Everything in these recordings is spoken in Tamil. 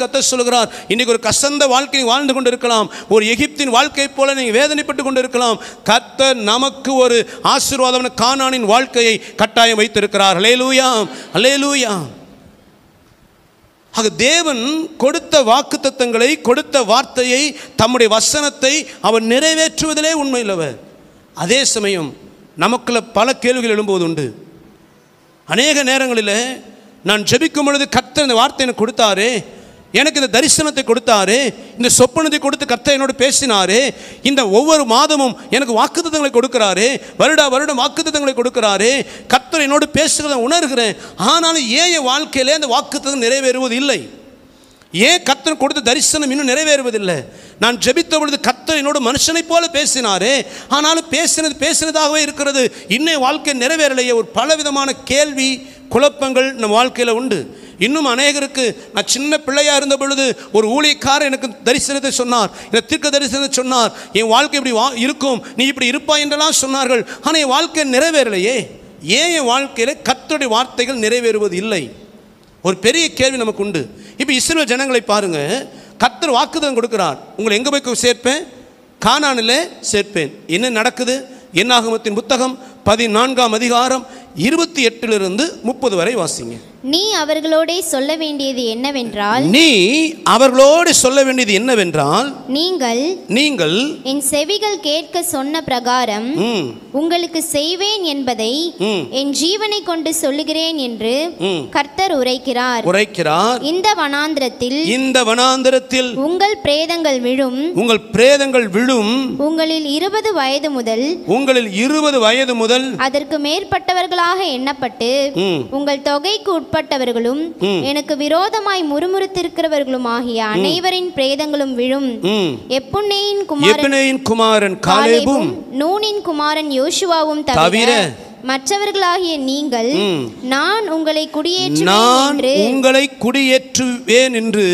பார்த்து கத்த சொல்கிறார் இன்னைக்கு ஒரு கசந்த வாழ்க்கை வாழ்ந்து கொண்டு இருக்கலாம் ஒரு எகிப்தின் வாழ்க்கை போல நீங்கள் வேதனைப்பட்டு கொண்டு இருக்கலாம் கத்த நமக்கு ஒரு ஆசீர்வாதம் கானானின் வாழ்க்கையை கட்டாயம் வைத்திருக்கிறார் அலே அலேலூயாம் அலேலூயாம் ஆக தேவன் கொடுத்த வாக்கு தத்தங்களை கொடுத்த வார்த்தையை தம்முடைய வசனத்தை அவர் நிறைவேற்றுவதிலே உண்மையில்லவர் அதே சமயம் நமக்குள்ள பல கேள்விகள் எழும்புவது உண்டு அநேக நேரங்களில் நான் ஜெபிக்கும் பொழுது கத்த இந்த வார்த்தை எனக்கு கொடுத்தாரே எனக்கு இந்த தரிசனத்தை கொடுத்தாரு இந்த சொப்பனத்தை கொடுத்து கர்த்தர் என்னோடு பேசினாரு இந்த ஒவ்வொரு மாதமும் எனக்கு வாக்குத்தங்களை கொடுக்குறாரு வருடா வருடம் வாக்குத்தங்களை கொடுக்குறாரு கர்த்தர் என்னோடு பேசுகிறத உணர்கிறேன் ஆனாலும் ஏன் என் வாழ்க்கையிலே அந்த வாக்குத்தங்கள் நிறைவேறுவது இல்லை ஏன் கத்தர் கொடுத்த தரிசனம் இன்னும் நிறைவேறுவதில்லை நான் ஜெபித்த பொழுது கத்தர் என்னோட மனுஷனைப் போல பேசினாரு ஆனாலும் பேசினது பேசினதாகவே இருக்கிறது இன்னும் வாழ்க்கை நிறைவேறலையே ஒரு பலவிதமான கேள்வி குழப்பங்கள் நம் வாழ்க்கையில் உண்டு இன்னும் அநேகருக்கு நான் சின்ன பிள்ளையாக இருந்த பொழுது ஒரு ஊழியக்காரர் எனக்கு தரிசனத்தை சொன்னார் இந்த தீர்க்க தரிசனத்தை சொன்னார் என் வாழ்க்கை இப்படி வா இருக்கும் நீ இப்படி இருப்பாய் என்றெல்லாம் சொன்னார்கள் ஆனால் என் வாழ்க்கை நிறைவேறலையே ஏன் என் வாழ்க்கையில் கத்தருடைய வார்த்தைகள் நிறைவேறுவது இல்லை ஒரு பெரிய கேள்வி நமக்கு உண்டு இப்போ இஸ்ரேல் ஜனங்களை பாருங்கள் கத்தர் வாக்குதம் கொடுக்குறார் உங்களை எங்கே போய் சேர்ப்பேன் காணானில் சேர்ப்பேன் என்ன நடக்குது என்னாகமத்தின் புத்தகம் பதினான்காம் அதிகாரம் இருபத்தி எட்டிலிருந்து முப்பது வரை வாசிங்க நீ அவர்களோடே சொல்ல வேண்டியது என்னவென்றால் நீ அவர்களோடு சொல்ல வேண்டியது என்னவென்றால் நீங்கள் நீங்கள் என் செவிகள் கேட்க சொன்ன பிரகாரம் உங்களுக்கு செய்வேன் என்பதை என் ஜீவனை கொண்டு சொல்லுகிறேன் என்று கர்த்தர் உரைக்கிறார் உரைக்கிறார் இந்த வனாந்திரத்தில் இந்த வனாந்திரத்தில் உங்கள் பிரேதங்கள் விழும் உங்கள் பிரேதங்கள் விழும் உங்களில் இருபது வயது முதல் உங்களில் இருபது வயது முதல் அதற்கு மேற்பட்டவர்களாக எண்ணப்பட்டு உங்கள் தொகை தொகைக்கு உட்பட்டவர்களும் எனக்கு விரோதமாய் முறுமுறுத்திருக்கிறவர்களும் ஆகிய அனைவரின் பிரேதங்களும் விழும் எப்புன்னேயின் குமாரன் காலேபும் நூனின் குமாரன் யோசுவாவும் தவிர மற்றவர்களாகிய நீங்கள் நான் உங்களை குடியேற்றுவேன் உங்களை குடியேற்றுவேன் என்று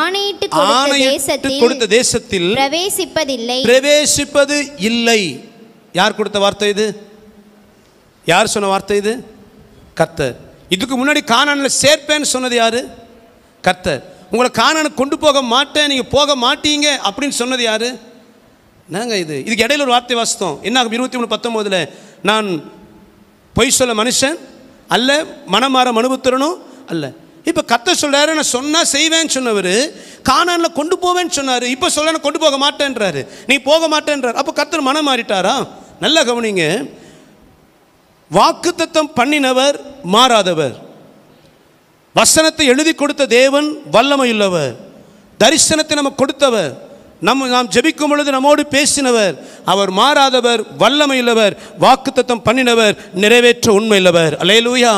ஆணையிட்டு கொடுத்த தேசத்தில் பிரவேசிப்பதில்லை பிரவேசிப்பது இல்லை யார் கொடுத்த வார்த்தை இது யார் சொன்ன வார்த்தை இது கத்தர் இதுக்கு முன்னாடி காணானில் சேர்ப்பேன்னு சொன்னது யார் கர்த்தர் உங்களை காணானுக்கு கொண்டு போக மாட்டேன் நீங்கள் போக மாட்டீங்க அப்படின்னு சொன்னது யார் நாங்கள் இது இதுக்கு இடையில ஒரு வார்த்தை வாசித்தோம் என்ன இருபத்தி மூணு பத்தொம்போதில் நான் பொய் சொல்ல மனுஷன் அல்ல மனமாற மனுபுத்திரனும் அல்ல இப்போ கத்த சொல்கிறாரு நான் சொன்னால் செய்வேன்னு சொன்னவர் காணானில் கொண்டு போவேன்னு சொன்னார் இப்போ சொல்ல கொண்டு போக மாட்டேன்றாரு நீ போக மாட்டேன்றார் அப்போ கத்தர் மனம் மாறிட்டாரா நல்லா கவனிங்க வாக்குத்தத்தம் பண்ணினவர் மாறாதவர் வசனத்தை எழுதி கொடுத்த தேவன் வல்லமையுள்ளவர் தரிசனத்தை நமக்கு கொடுத்தவர் நம்ம நாம் ஜெபிக்கும் பொழுது நம்மோடு பேசினவர் அவர் மாறாதவர் வல்லமையுள்ளவர் வாக்குத்தத்தம் பண்ணினவர் நிறைவேற்ற உண்மையுள்ளவர் அல்லையிலூயா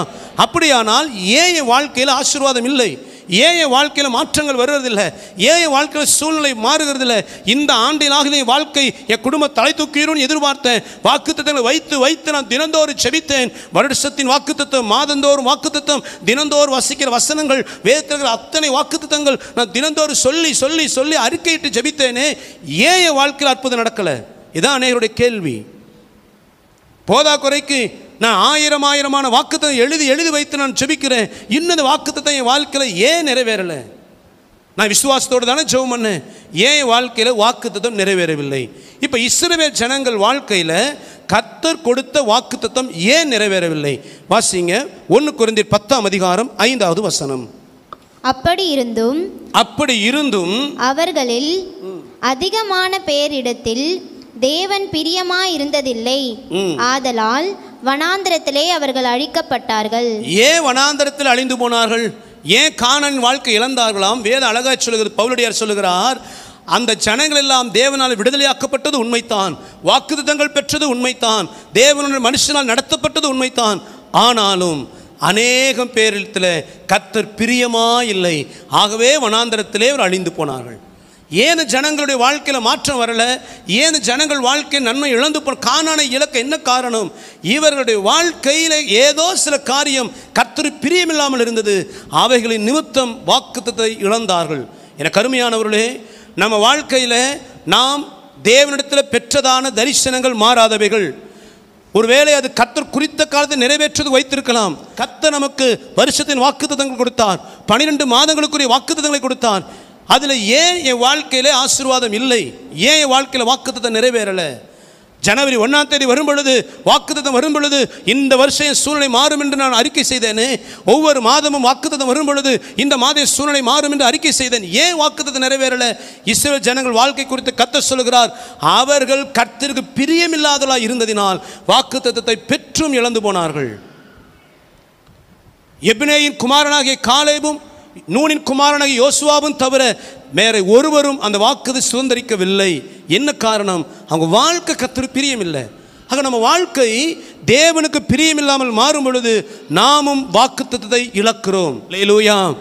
அப்படியானால் ஏன் வாழ்க்கையில் ஆசீர்வாதம் இல்லை ஏன் என் வாழ்க்கையில் மாற்றங்கள் வருவதில்லை ஏன் என் வாழ்க்கையில் சூழ்நிலை மாறுகிறதில்ல இந்த ஆண்டிலாக என் வாழ்க்கை என் குடும்ப தலை தூக்கிடும் எதிர்பார்த்தேன் வாக்குத்தங்களை வைத்து வைத்து நான் தினந்தோறும் செவித்தேன் வருடத்தின் வாக்குத்தம் மாதந்தோறும் வாக்குத்தம் தினந்தோறும் வசிக்கிற வசனங்கள் வேதத்தில் அத்தனை வாக்குத்தங்கள் நான் தினந்தோறும் சொல்லி சொல்லி சொல்லி அறிக்கையிட்டு ஜெபித்தேனே ஏன் என் வாழ்க்கையில் அற்புதம் நடக்கலை இதான் அனைவருடைய கேள்வி போதா குறைக்கு நான் ஆயிரம் ஆயிரமான வாக்குத்தம் எழுதி எழுதி வைத்து நான் செபிக்கிறேன் இன்னும் அந்த வாக்குத்தத்தை என் வாழ்க்கையில் ஏன் நிறைவேறலை நான் விசுவாசத்தோடு தானே ஜெபம் பண்ணேன் ஏன் வாழ்க்கையில் வாக்குத்தம் நிறைவேறவில்லை இப்போ இஸ்ரவேல் ஜனங்கள் வாழ்க்கையில் கத்தர் கொடுத்த வாக்குத்தம் ஏன் நிறைவேறவில்லை வாசிங்க ஒன்று குறைந்தி பத்தாம் அதிகாரம் ஐந்தாவது வசனம் அப்படி இருந்தும் அப்படி இருந்தும் அவர்களில் அதிகமான பேரிடத்தில் தேவன் பிரியமாயிருந்ததில்லை ஆதலால் வனாந்திரத்திலே அவர்கள் அழிக்கப்பட்டார்கள் ஏன் வனாந்திரத்தில் அழிந்து போனார்கள் ஏன் காணன் வாழ்க்கை இழந்தார்களாம் வேத அழகா சொல்லுகிறது பவுலடியார் சொல்லுகிறார் அந்த ஜனங்கள் எல்லாம் தேவனால் விடுதலையாக்கப்பட்டது உண்மைத்தான் வாக்குதங்கள் பெற்றது உண்மைத்தான் தேவனுடன் மனுஷனால் நடத்தப்பட்டது உண்மைத்தான் ஆனாலும் அநேகம் பேரிடத்தில் கத்தர் பிரியமா இல்லை ஆகவே வனாந்திரத்திலே அவர் அழிந்து போனார்கள் ஏன் ஜனங்களுடைய வாழ்க்கையில் மாற்றம் வரல ஏன் ஜனங்கள் வாழ்க்கை நன்மை இழந்து போ காணான இலக்கு என்ன காரணம் இவர்களுடைய வாழ்க்கையில் ஏதோ சில காரியம் கர்த்தர் பிரியமில்லாமல் இருந்தது அவைகளின் நிமித்தம் வாக்குத்தத்தை இழந்தார்கள் என கருமையானவர்களே நம்ம வாழ்க்கையில் நாம் தேவனிடத்தில் பெற்றதான தரிசனங்கள் மாறாதவைகள் ஒருவேளை அது கத்தர் குறித்த காலத்தை நிறைவேற்றது வைத்திருக்கலாம் கத்தர் நமக்கு வருஷத்தின் வாக்குத்தங்கள் கொடுத்தார் பனிரெண்டு மாதங்களுக்குரிய வாக்குத்தங்களை கொடுத்தார் அதில் ஏன் என் வாழ்க்கையில் ஆசீர்வாதம் இல்லை ஏன் என் வாழ்க்கையில் வாக்குத்தத்தை நிறைவேறலை ஜனவரி ஒன்றாம் தேதி வரும் பொழுது வரும்பொழுது வரும் பொழுது இந்த வருஷம் சூழ்நிலை மாறும் என்று நான் அறிக்கை செய்தேனே ஒவ்வொரு மாதமும் வாக்குத்தம் வரும் பொழுது இந்த மாத சூழ்நிலை மாறும் என்று அறிக்கை செய்தேன் ஏன் வாக்குத்தத்தை நிறைவேறலை இஸ்ரேல் ஜனங்கள் வாழ்க்கை குறித்து கத்த சொல்கிறார் அவர்கள் கத்திற்கு பிரியமில்லாதலாக இருந்ததினால் வாக்குத்தத்தை பெற்றும் இழந்து போனார்கள் எபினேயின் குமாரனாகிய காலேபும் நூனின் குமாரனாக யோசுவாவும் தவிர வேற ஒருவரும் அந்த வாக்குது சுதந்திரிக்கவில்லை என்ன காரணம் அவங்க வாழ்க்கை கத்திர பிரியமில்லை ஆக நம்ம வாழ்க்கை தேவனுக்கு பிரியமில்லாமல் மாறும் பொழுது நாமும் வாக்கு தத்துவத்தை இழக்கிறோம் லூயாம்